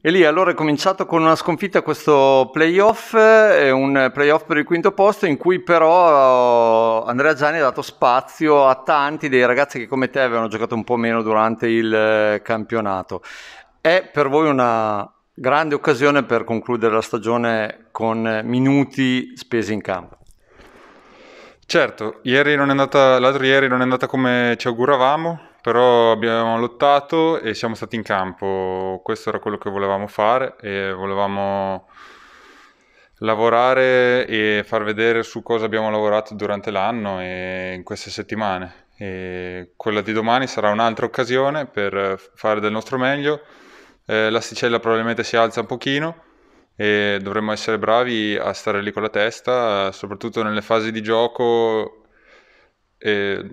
E lì allora è cominciato con una sconfitta questo playoff, eh, un playoff per il quinto posto in cui però eh, Andrea Gianni ha dato spazio a tanti dei ragazzi che come te avevano giocato un po' meno durante il eh, campionato. È per voi una grande occasione per concludere la stagione con minuti spesi in campo. Certo, ieri andata, l'altro ieri non è andata come ci auguravamo, però abbiamo lottato e siamo stati in campo, questo era quello che volevamo fare e volevamo lavorare e far vedere su cosa abbiamo lavorato durante l'anno e in queste settimane. E quella di domani sarà un'altra occasione per fare del nostro meglio. Eh, l'asticella probabilmente si alza un pochino e dovremmo essere bravi a stare lì con la testa, soprattutto nelle fasi di gioco eh,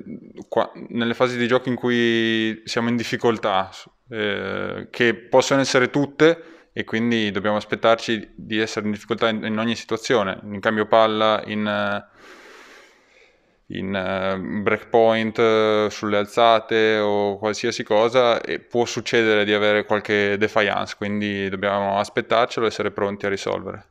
qua, nelle fasi di gioco in cui siamo in difficoltà, eh, che possono essere tutte e quindi dobbiamo aspettarci di essere in difficoltà in, in ogni situazione, in cambio palla, in, in eh, breakpoint, eh, sulle alzate o qualsiasi cosa, e può succedere di avere qualche defiance, quindi dobbiamo aspettarcelo e essere pronti a risolvere.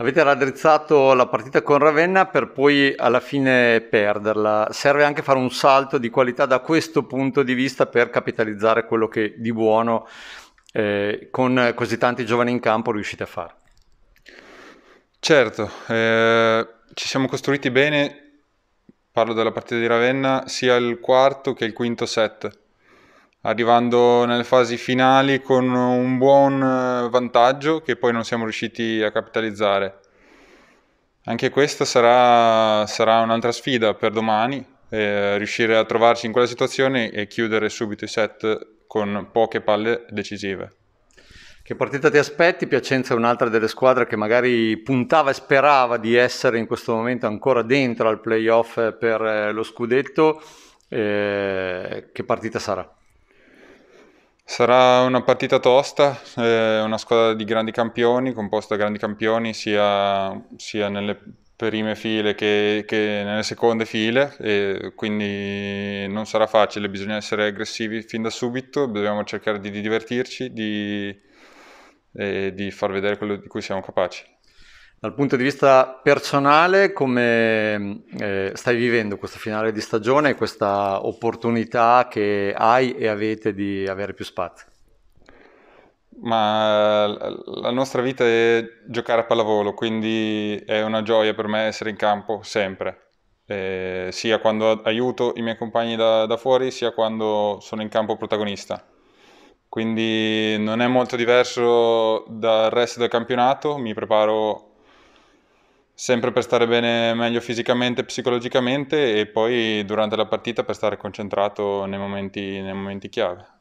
Avete raddrizzato la partita con Ravenna per poi alla fine perderla. Serve anche fare un salto di qualità da questo punto di vista per capitalizzare quello che di buono eh, con così tanti giovani in campo riuscite a fare. Certo, eh, ci siamo costruiti bene, parlo della partita di Ravenna, sia il quarto che il quinto set arrivando nelle fasi finali con un buon eh, vantaggio che poi non siamo riusciti a capitalizzare. Anche questa sarà, sarà un'altra sfida per domani, eh, riuscire a trovarci in quella situazione e chiudere subito i set con poche palle decisive. Che partita ti aspetti? Piacenza è un'altra delle squadre che magari puntava e sperava di essere in questo momento ancora dentro al playoff per eh, lo scudetto. Eh, che partita sarà? Sarà una partita tosta, eh, una squadra di grandi campioni, composta da grandi campioni sia, sia nelle prime file che, che, nelle seconde file, e quindi non sarà facile, bisogna essere aggressivi fin da subito, dobbiamo cercare di, di divertirci, di, eh, di far vedere quello di cui siamo capaci. Dal punto di vista personale, come mm, eh, stai vivendo questo finale di stagione e questa opportunità che hai e avete di avere più spazio? Ma la nostra vita è giocare a pallavolo, quindi è una gioia per me essere in campo sempre, eh, sia quando aiuto i miei compagni da, da fuori, sia quando sono in campo protagonista quindi non è molto diverso dal resto del campionato, mi preparo sempre per stare bene meglio fisicamente e psicologicamente e poi durante la partita per stare concentrato nei momenti, nei momenti chiave.